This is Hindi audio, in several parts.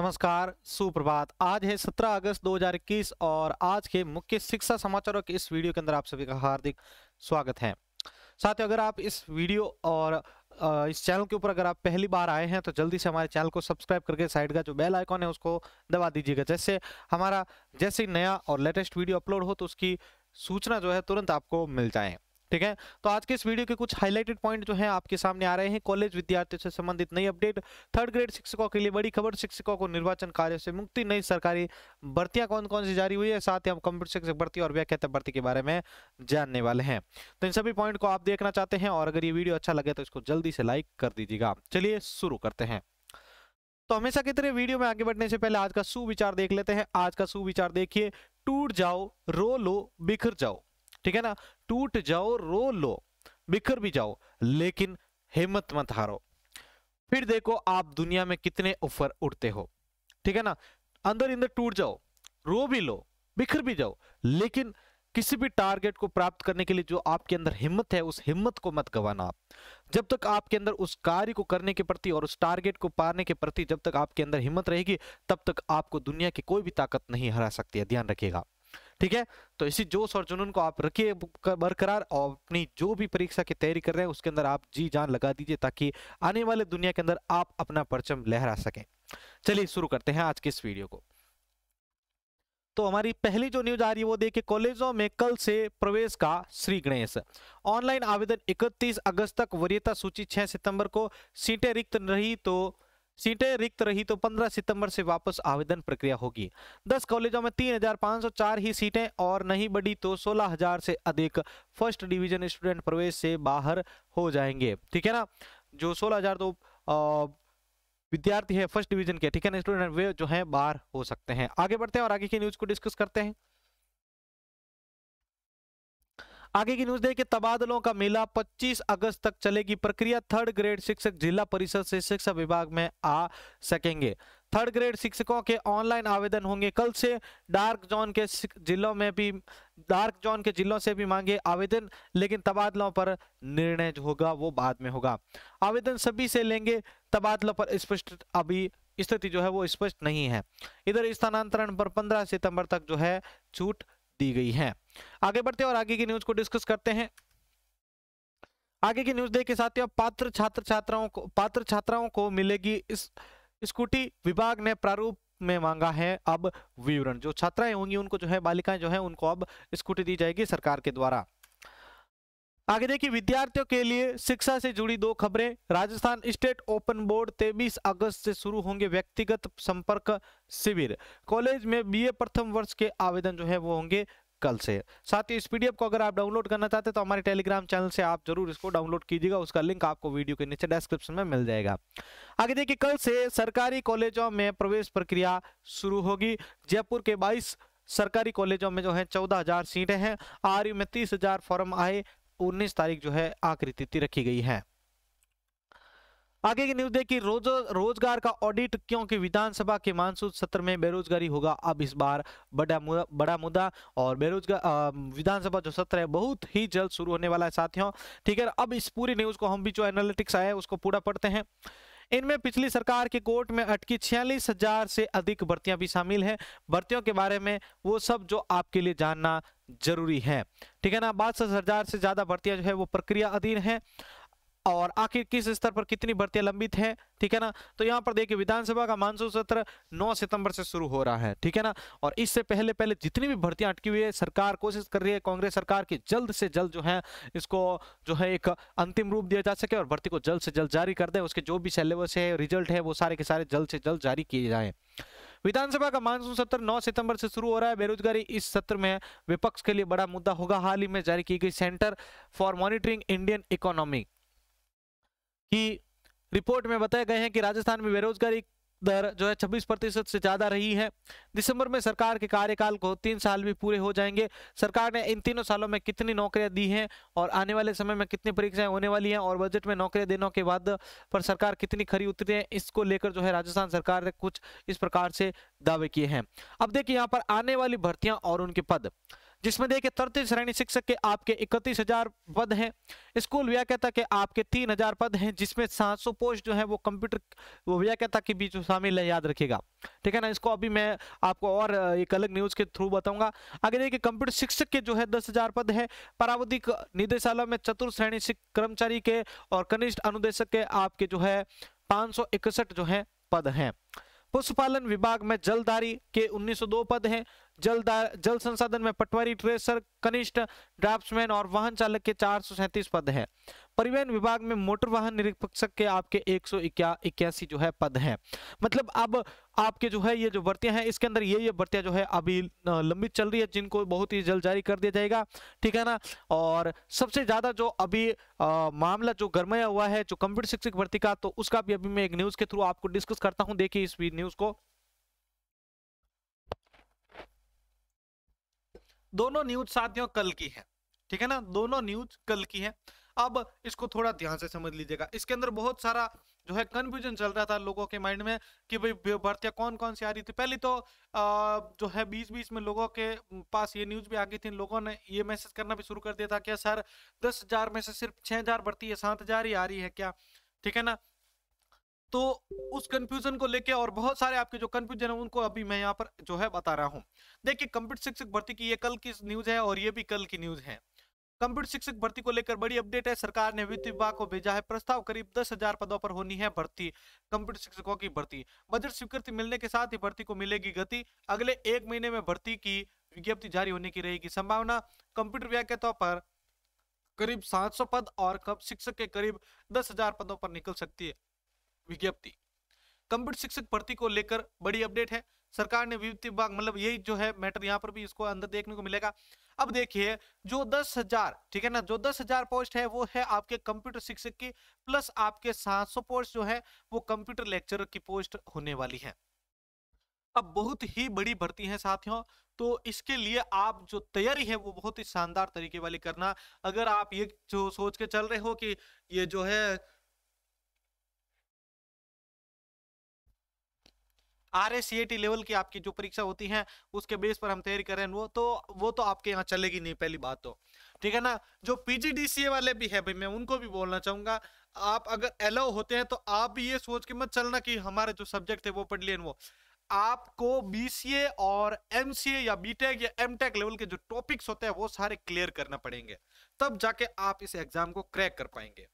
नमस्कार सुप्रभात आज है 17 अगस्त 2021 और आज के मुख्य शिक्षा समाचारों के इस वीडियो के अंदर आप सभी का हार्दिक स्वागत है साथ ही अगर आप इस वीडियो और इस चैनल के ऊपर अगर आप पहली बार आए हैं तो जल्दी से हमारे चैनल को सब्सक्राइब करके साइड का जो बेल आइकॉन है उसको दबा दीजिएगा जैसे हमारा जैसे नया और लेटेस्ट वीडियो अपलोड हो तो उसकी सूचना जो है तुरंत आपको मिल जाए ठीक है तो आज के इस वीडियो के कुछ हाईलाइटेड पॉइंट जो है आपके सामने आ रहे हैं कॉलेज विद्यार्थियों से संबंधित नई अपडेट थर्ड ग्रेड शिक्षकों के लिए बड़ी खबर शिक्षकों को निर्वाचन कार्य से मुक्ति नई सरकारी भर्तियां कौन कौन सी जारी हुई है साथ ही हम कंप्यूटर शिक्षक भर्ती और व्याख्याता भर्ती के बारे में जानने वाले हैं तो इन सभी पॉइंट को आप देखना चाहते हैं और अगर ये वीडियो अच्छा लगे तो इसको जल्दी से लाइक कर दीजिएगा चलिए शुरू करते हैं तो हमेशा की तरह वीडियो में आगे बढ़ने से पहले आज का सुविचार देख लेते हैं आज का सुविचार देखिए टूट जाओ रो लो बिखर जाओ ठीक है ना टूट जाओ रो लो बिखर भी जाओ लेकिन हिम्मत मत हारो फिर देखो आप दुनिया में कितने ऊपर उठते हो ठीक है ना अंदर अंदर टूट जाओ रो भी लो बिखर भी जाओ लेकिन किसी भी टारगेट को प्राप्त करने के लिए जो आपके अंदर हिम्मत है उस हिम्मत को मत गवाना आप जब तक आपके अंदर उस कार्य को करने के प्रति और उस टारगेट को पाने के प्रति जब तक आपके अंदर हिम्मत रहेगी तब तक आपको दुनिया की कोई भी ताकत नहीं हरा सकती है ध्यान रखिएगा ठीक है तो इसी जोश और जुनून को आप रखिए बरकरार और अपनी जो भी परीक्षा की तैयारी कर रहे हैं उसके अंदर आप जी जान लगा दीजिए ताकि आने वाले दुनिया के अंदर आप अपना परचम लहरा सकें चलिए शुरू करते हैं आज के इस वीडियो को तो हमारी पहली जो न्यूज आ रही है वो देखिए कॉलेजों में कल से प्रवेश का श्री गणेश ऑनलाइन आवेदन 31 अगस्त तक वरीयता सूची 6 सितंबर को सीटें रिक्त रही तो सीटें रिक्त रही तो 15 सितंबर से वापस आवेदन प्रक्रिया होगी 10 कॉलेजों में 3,504 ही सीटें और नहीं बढ़ी तो 16,000 से अधिक फर्स्ट डिवीजन स्टूडेंट प्रवेश से बाहर हो जाएंगे ठीक है ना जो 16,000 तो विद्यार्थी है फर्स्ट डिवीजन के ठीक है ना स्टूडेंट वे जो है बाहर हो सकते हैं आगे बढ़ते हैं और आगे की न्यूज को डिस्कस करते हैं आगे की न्यूज देखिए तबादलों का मेला 25 अगस्त तक चलेगी प्रक्रिया थर्ड ग्रेड शिक्षक जिला परिषद से शिक्षा विभाग में आ सकेंगे थर्ड ग्रेड शिक्षकों के ऑनलाइन आवेदन होंगे कल से डार्क जोन के जिलों में भी डार्क जोन के जिलों से भी मांगे आवेदन लेकिन तबादलों पर निर्णय जो होगा वो बाद में होगा आवेदन सभी से लेंगे तबादलों पर स्पष्ट अभी स्थिति जो है वो स्पष्ट नहीं है इधर स्थानांतरण पर 15 सितंबर तक जो है छूट दी गई है आगे बढ़ते हैं और आगे की न्यूज को डिस्कस करते हैं आगे की न्यूज देखिए साथ पात्र छात्र छात्राओं को पात्र छात्राओं को मिलेगी इस स्कूटी विभाग ने प्रारूप में मांगा है अब विवरण जो छात्राएं होंगी उनको जो है बालिकाएं जो है उनको अब स्कूटी दी जाएगी सरकार के द्वारा आगे देखिए विद्यार्थियों के लिए शिक्षा से जुड़ी दो खबरें राजस्थान स्टेट ओपन बोर्ड 23 अगस्त से शुरू होंगे व्यक्तिगत संपर्क शिविर कॉलेज में बीए प्रथम वर्ष के आवेदन जो है वो होंगे कल से साथ ही इस पीडीएफ को अगर आप डाउनलोड करना चाहते हैं तो हमारे टेलीग्राम चैनल से आप जरूर इसको डाउनलोड कीजिएगा उसका लिंक आपको वीडियो के नीचे डिस्क्रिप्शन में मिल जाएगा आगे देखिए कल से सरकारी कॉलेजों में प्रवेश प्रक्रिया शुरू होगी जयपुर के बाईस सरकारी कॉलेजों में जो है चौदह हजार सीटें हैं आर में तीस हजार फॉर्म आए उन्नीस तारीख जो है आखिरी तिथि रखी गई है आगे की न्यूज देखिए रोज रोजगार का ऑडिट क्योंकि विधानसभा के मानसून सत्र में बेरोजगारी होगा अब इस बार बड़ा मुदा, बड़ा मुद्दा और बेरोजगार विधानसभा जो सत्र है बहुत ही जल्द शुरू होने वाला है साथियों ठीक है अब इस पूरी न्यूज को हम भी जो एनालिटिक्स आया है उसको पूरा पढ़ते हैं इनमें पिछली सरकार के कोर्ट में अटकी छियालीस हजार से अधिक भर्तियां भी शामिल हैं भर्तियों के बारे में वो सब जो आपके लिए जानना जरूरी है ठीक है ना बासठ हजार से ज्यादा भर्तियां जो है वो प्रक्रिया अधीन है और आखिर किस स्तर पर कितनी भर्तियां लंबित हैं ठीक है ना तो यहाँ पर देखिए विधानसभा का मानसून सत्र 9 सितंबर से शुरू हो रहा है ठीक है ना और इससे पहले पहले जितनी भी भर्तियां अटकी हुई है सरकार कोशिश कर रही है कांग्रेस सरकार की जल्द से जल्द जो है इसको जो है एक अंतिम रूप दिया जा सके और भर्ती को जल्द से जल्द जारी कर दें उसके जो भी सिलेबस है रिजल्ट है वो सारे के सारे जल्द से जल्द जारी किए जाए विधानसभा का मानसून सत्र 9 सितंबर से शुरू हो रहा है बेरोजगारी इस सत्र में विपक्ष के लिए बड़ा मुद्दा होगा हाल ही में जारी की गई centre for monitoring Indian economy कि रिपोर्ट में बताए गए हैं कि राजस्थान में बेरोजगारी दर जो है 26 प्रतिशत से ज़्यादा रही है दिसंबर में सरकार के कार्यकाल को तीन साल भी पूरे हो जाएंगे सरकार ने इन तीनों सालों में कितनी नौकरियां दी हैं और आने वाले समय में कितनी परीक्षाएं होने वाली हैं और बजट में नौकरियां देने के बाद पर सरकार कितनी खरी उतरी है इसको लेकर जो है राजस्थान सरकार ने कुछ इस प्रकार से दावे किए हैं अब देखिए यहाँ पर आने वाली भर्तियां और उनके पद जिसमें देखिए तृतीय श्रेणी शिक्षक के आपके इकतीस हजार पद हैं स्कूल कहता के आपके तीन हजार पद हैं जिसमें सात सौ पोस्ट जो है वो कंप्यूटर कहता के बीच शामिल है याद रखिएगा ठीक है ना इसको अभी मैं आपको और एक अलग न्यूज के थ्रू बताऊंगा आगे देखिए कंप्यूटर शिक्षक के जो है दस हजार पद है परावधिक निदेशालय में चतुर्थ श्रेणी कर्मचारी के और कनिष्ठ अनुदेशक के आपके जो है इकसठ जो है पद हैं पशुपालन विभाग में जलदारी के 1902 पद हैं जल जल संसाधन में पटवारी ट्रेसर कनिष्ठ ड्राफ्टमैन और वाहन चालक के चार पद है परिवहन विभाग में मोटर वाहन निरीक्षक के आपके एक सौ इक्यासी जो है पद हैं मतलब अब आपके जो है ये जो भर्तियां हैं इसके अंदर ये ये भर्तियां जो है अभी लंबित चल रही है जिनको बहुत ही जल्द जारी कर दिया जाएगा ठीक है ना और सबसे ज्यादा जो अभी आ, मामला जो गरमाया हुआ है जो कंप्यूटर शिक्षक भर्ती का तो उसका भी अभी मैं एक न्यूज के थ्रू आपको डिस्कस करता हूँ देखिए इस न्यूज को दोनों न्यूज साथियों कल की है ठीक है ना दोनों न्यूज कल की है अब इसको थोड़ा ध्यान से समझ लीजिएगा इसके अंदर बहुत सारा जो है कन्फ्यूजन चल रहा था लोगों के माइंड में कि भाई भर्तियां कौन कौन सी आ रही थी पहली तो जो है बीच बीच में लोगों के पास ये न्यूज भी आ गई थी लोगों ने ये मैसेज करना भी शुरू कर दिया था क्या सर दस हजार में से सिर्फ छह हजार भर्ती है सात हजार ही आ रही है क्या ठीक है ना तो उस कंफ्यूजन को लेके और बहुत सारे आपके जो कंफ्यूजन है उनको अभी मैं यहाँ पर जो है बता रहा हूँ देखिए कंप्यूटर शिक्षक भर्ती की ये कल की न्यूज है और ये भी कल की न्यूज है कंप्यूटर शिक्षक भर्ती को लेकर बड़ी अपडेट है सरकार ने वित्त विभाग को भेजा है प्रस्ताव करीब दस हजार पदों पर होनी है भर्ती कंप्यूटर शिक्षकों की भर्ती बजट स्वीकृति मिलने के साथ ही भर्ती को मिलेगी गति अगले एक महीने में भर्ती की विज्ञप्ति जारी होने की रहेगी संभावना कंप्यूटर के तौर पर करीब 700 पद और कब शिक्षक के करीब 10,000 पदों पर निकल सकती है विज्ञप्ति कंप्यूटर शिक्षक भर्ती को लेकर बड़ी अपडेट है सरकार ने विद्युत विभाग मतलब यही जो है मैटर यहाँ पर भी इसको अंदर देखने को मिलेगा अब देखिए जो दस हजार ठीक है ना जो दस हजार पोस्ट है वो है आपके कंप्यूटर शिक्षक की प्लस आपके सात सौ पोस्ट जो है वो कंप्यूटर लेक्चरर की पोस्ट होने वाली है अब बहुत ही बड़ी भर्ती है साथियों तो इसके लिए आप जो तैयारी है वो बहुत ही शानदार तरीके वाली करना अगर आप ये जो सोच के चल रहे हो कि ये जो है आर एस लेवल की आपकी जो परीक्षा होती है उसके बेस पर हम तैयारी करें वो तो वो तो आपके यहाँ चलेगी नहीं पहली बात तो ठीक है ना जो पीजीडीसीए वाले भी है भाई मैं उनको भी बोलना चाहूंगा आप अगर एलो होते हैं तो आप भी ये सोच के मत चलना कि हमारे जो सब्जेक्ट थे वो पढ़ लिए वो आपको बीसीए और एमसीए या बीटेक या एमटेक लेवल के जो टॉपिक्स होते हैं वो सारे क्लियर करना पड़ेंगे तब जाके आप इस एग्जाम को क्रैक कर पाएंगे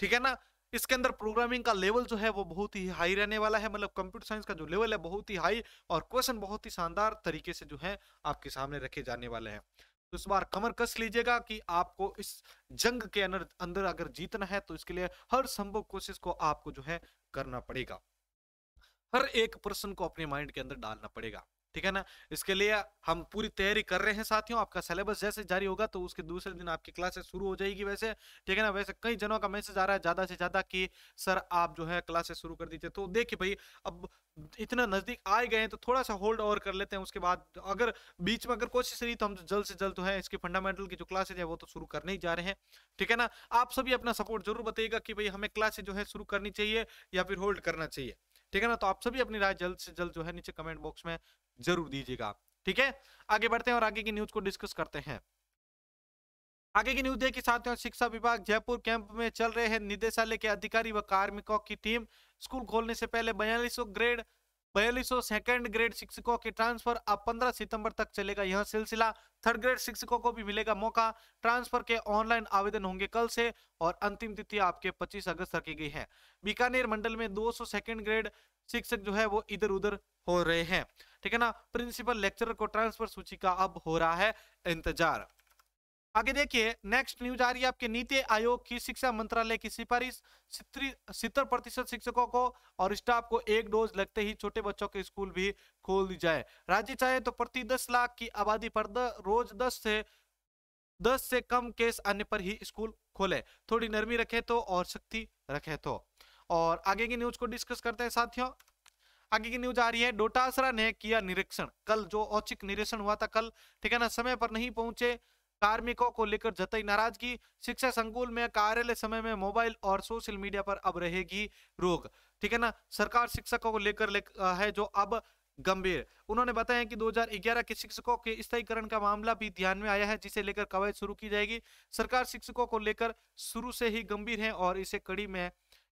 ठीक है ना इसके अंदर प्रोग्रामिंग का लेवल जो है वो बहुत ही हाई रहने वाला है मतलब कंप्यूटर साइंस का जो लेवल है बहुत ही हाई और क्वेश्चन बहुत ही शानदार तरीके से जो है आपके सामने रखे जाने वाले हैं तो इस बार कमर कस लीजिएगा कि आपको इस जंग के अंदर अंदर अगर जीतना है तो इसके लिए हर संभव कोशिश को आपको जो है करना पड़ेगा हर एक प्रश्न को अपने माइंड के अंदर डालना पड़ेगा ठीक है ना इसके लिए हम पूरी तैयारी कर रहे हैं साथियों आपका सिलेबस जैसे जारी होगा तो उसके दूसरे दिन आपकी क्लासेस शुरू हो जाएगी वैसे ठीक है ना वैसे कई जनों का मैसेज आ रहा है ज्यादा से ज्यादा कि सर आप जो है क्लासेस शुरू कर दीजिए तो देखिए भाई अब इतना नजदीक आए गए हैं तो थोड़ा सा होल्ड और कर लेते हैं उसके बाद अगर बीच में अगर कोशिश रही तो हम तो जल्द से जल्द जो है इसकी फंडामेंटल की जो क्लासेज है वो तो शुरू करने ही जा रहे हैं ठीक है ना आप सभी अपना सपोर्ट जरूर बताइएगा कि भाई हमें क्लासेज जो है शुरू करनी चाहिए या फिर होल्ड करना चाहिए ठीक है ना तो आप सभी अपनी राय जल्द से जल्द जो है नीचे कमेंट बॉक्स में जरूर दीजिएगा ठीक है आगे बढ़ते हैं और आगे की न्यूज को डिस्कस करते हैं आगे की न्यूज देखिए साथियों शिक्षा विभाग जयपुर कैंप में चल रहे हैं निदेशालय के अधिकारी व कार्मिकों की टीम स्कूल खोलने से पहले बयालीस ग्रेड बयालीस सेकंड ग्रेड शिक्षकों के ट्रांसफर अब 15 सितंबर तक चलेगा यह सिलसिला थर्ड ग्रेड शिक्षकों को भी मिलेगा मौका ट्रांसफर के ऑनलाइन आवेदन होंगे कल से और अंतिम तिथि आपके 25 अगस्त रखी गई है बीकानेर मंडल में 200 सेकंड ग्रेड शिक्षक जो है वो इधर उधर हो रहे हैं ठीक है ना प्रिंसिपल लेक्चरर को ट्रांसफर सूची का अब हो रहा है इंतजार आगे देखिए नेक्स्ट न्यूज आ रही है आपके नीति आयोग की शिक्षा मंत्रालय की सिफारिश सितर प्रतिशत शिक्षकों को और स्टाफ को एक डोज लगते ही छोटे बच्चों के स्कूल भी खोल दी जाए राज्य चाहे तो प्रति दस लाख की आबादी पर द, रोज दस से दस से कम केस आने पर ही स्कूल खोले थोड़ी नरमी रखे तो और सख्ती रखे तो और आगे की न्यूज को डिस्कस करते हैं साथियों आगे की न्यूज आ रही है डोटासरा ने किया निरीक्षण कल जो औचिक निरीक्षण हुआ था कल ठीक है ना समय पर नहीं पहुंचे कार्मिकों को लेकर जताई नाराजगी शिक्षा संकुल में कार्यालय समय में मोबाइल और सोशल मीडिया पर अब रहेगी रोक ठीक है ना सरकार शिक्षकों को लेकर ले, है जो अब गंभीर उन्होंने बताया कि 2011 के शिक्षकों के स्थायीकरण का मामला भी ध्यान में आया है जिसे लेकर कवायद शुरू की जाएगी सरकार शिक्षकों को लेकर शुरू से ही गंभीर है और इसे कड़ी में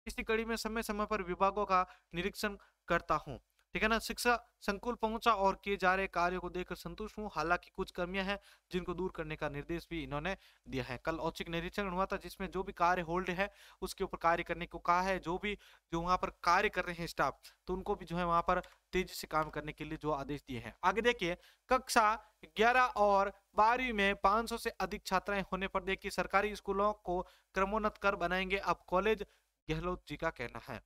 इसी कड़ी में समय समय पर विभागों का निरीक्षण करता हूँ ठीक है ना शिक्षा संकुल पहुंचा और किए जा रहे कार्यों को देखकर संतुष्ट हूँ हालांकि कुछ कमियां हैं जिनको दूर करने का निर्देश भी इन्होंने दिया है कल औचिक निरीक्षण हुआ था जिसमें जो भी कार्य होल्ड है उसके ऊपर कार्य करने को कहा है जो भी जो वहां पर कार्य कर रहे हैं स्टाफ तो उनको भी जो है वहां पर तेजी से काम करने के लिए जो आदेश दिए हैं आगे देखिए कक्षा ग्यारह और बारहवीं में 500 से अधिक छात्राएं होने पर देखिए सरकारी स्कूलों को क्रमोन्नत कर बनाएंगे अब कॉलेज गहलोत जी का कहना है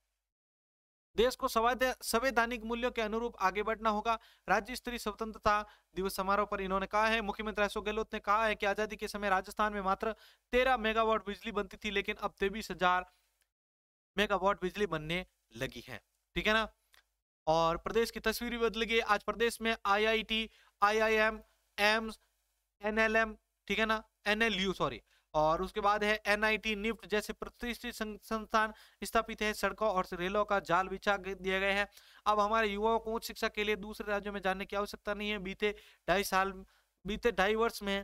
देश को संवैधानिक मूल्यों के अनुरूप आगे बढ़ना होगा राज्य स्तरीय स्वतंत्रता दिवस समारोह पर इन्होंने कहा है मुख्यमंत्री अशोक गहलोत ने कहा है कि आजादी के समय राजस्थान में मात्र तेरह मेगावाट बिजली बनती थी लेकिन अब तेबीस हजार मेगावाट बिजली बनने लगी है ठीक है ना और प्रदेश की तस्वीर भी बदल गई आज प्रदेश में I I M AIIMS NLM ठीक है ना यू सॉरी और उसके बाद है एनआईटी निफ्ट जैसे प्रतिष्ठित संस्थान स्थापित है सड़कों और रेलों का जाल बिछा दिया गया है अब हमारे युवाओं को उच्च शिक्षा के लिए दूसरे राज्यों में जाने की आवश्यकता नहीं है बीते ढाई साल बीते ढाई वर्ष में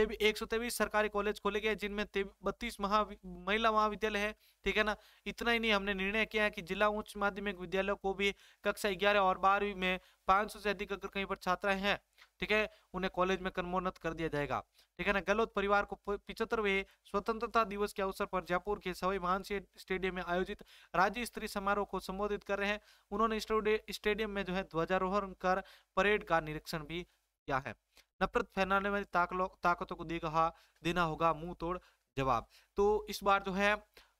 एक सौ तेईस सरकारी कॉलेज खोले गए जिनमें बत्तीस महा महिला महाविद्यालय है ठीक है ना इतना ही नहीं हमने निर्णय किया है कि जिला उच्च माध्यमिक विद्यालयों को भी कक्षा ग्यारह और बारहवीं में पाँच से अधिक अगर कहीं पर छात्राएं हैं ठीक है उन्हें कॉलेज में कर्मोन्नत कर दिया जाएगा ठीक है ना गलोत परिवार को पिछहत्तरवे स्वतंत्रता दिवस के अवसर पर जयपुर के सवाई मान स्टेडियम में आयोजित राज्य स्तरीय समारोह को संबोधित कर रहे हैं उन्होंने स्टेडियम में जो है ध्वजारोहण कर परेड का निरीक्षण भी किया है नफरत फैलाने वाली ताकतों को देगा देना होगा मुंह तोड़ जवाब तो इस बार जो है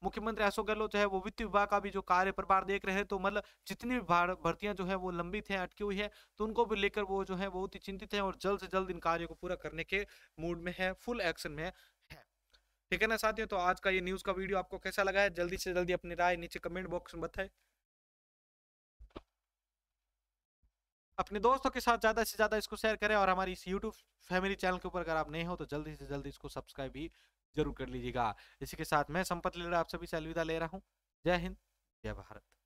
मुख्यमंत्री अशोक गहलोत जो है वो वित्त विभाग का भी जो कार्य प्रभार देख रहे हैं तो मतलब जितनी भी भर्तियां जो है वो लंबित हैं अटकी हुई है तो उनको भी लेकर वो जो है बहुत ही चिंतित है और जल्द से जल्द इन कार्यों को पूरा करने के मूड में है फुल एक्शन में है ठीक है ना साथियों तो आज का ये न्यूज का वीडियो आपको कैसा लगा है जल्दी से जल्दी अपनी राय नीचे कमेंट बॉक्स में बताए अपने दोस्तों के साथ ज़्यादा से ज़्यादा इसको शेयर करें और हमारी इस यूट्यूब फैमिली चैनल के ऊपर अगर आप नए हो तो जल्दी से जल्दी इसको सब्सक्राइब भी जरूर कर लीजिएगा इसी के साथ मैं संपत ले आप सभी से अलविदा ले रहा हूँ जय हिंद जय भारत